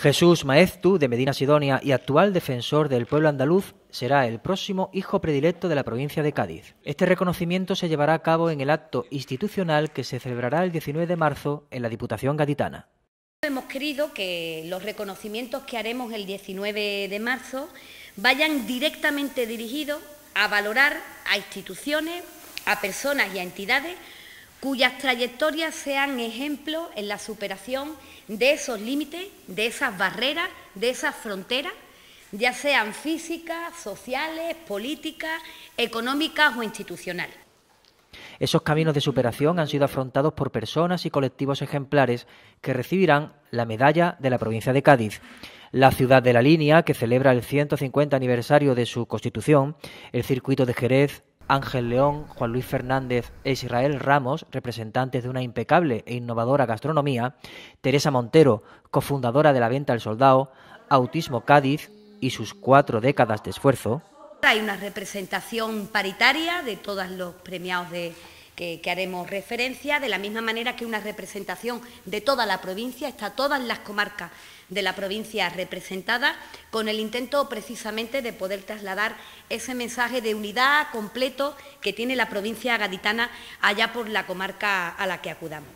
Jesús Maeztu, de Medina Sidonia y actual defensor del pueblo andaluz, será el próximo hijo predilecto de la provincia de Cádiz. Este reconocimiento se llevará a cabo en el acto institucional que se celebrará el 19 de marzo en la Diputación Gaditana. Hemos querido que los reconocimientos que haremos el 19 de marzo vayan directamente dirigidos a valorar a instituciones, a personas y a entidades cuyas trayectorias sean ejemplo en la superación de esos límites, de esas barreras, de esas fronteras, ya sean físicas, sociales, políticas, económicas o institucionales. Esos caminos de superación han sido afrontados por personas y colectivos ejemplares que recibirán la medalla de la provincia de Cádiz. La ciudad de la línea, que celebra el 150 aniversario de su constitución, el circuito de Jerez, Ángel León, Juan Luis Fernández e Israel Ramos, representantes de una impecable e innovadora gastronomía, Teresa Montero, cofundadora de La Venta del Soldado, Autismo Cádiz y sus cuatro décadas de esfuerzo. Hay una representación paritaria de todos los premiados de, que, haremos referencia, de la misma manera que una representación de toda la provincia, está todas las comarcas de la provincia representadas, con el intento precisamente de poder trasladar ese mensaje de unidad completo que tiene la provincia gaditana allá por la comarca a la que acudamos.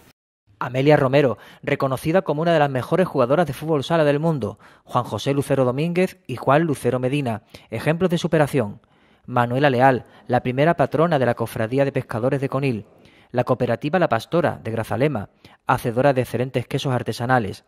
Amelia Romero, reconocida como una de las mejores jugadoras de fútbol sala del mundo, Juan José Lucero Domínguez y Juan Lucero Medina, ejemplos de superación. Manuela Leal, la primera patrona de la Cofradía de Pescadores de Conil, la cooperativa La Pastora de Grazalema, hacedora de excelentes quesos artesanales,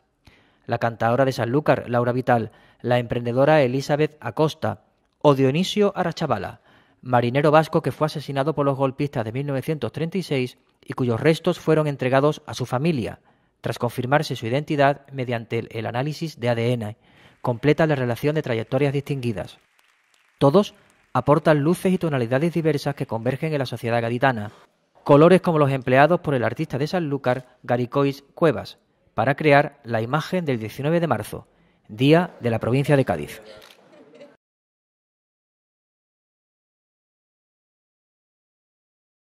la cantadora de Sanlúcar, Laura Vital, la emprendedora Elizabeth Acosta o Dionisio Arachavala, marinero vasco que fue asesinado por los golpistas de 1936 y cuyos restos fueron entregados a su familia, tras confirmarse su identidad mediante el análisis de ADN, completa la relación de trayectorias distinguidas. Todos aportan luces y tonalidades diversas que convergen en la sociedad gaditana, colores como los empleados por el artista de Sanlúcar, Garicois Cuevas, para crear la imagen del 19 de marzo, Día de la Provincia de Cádiz.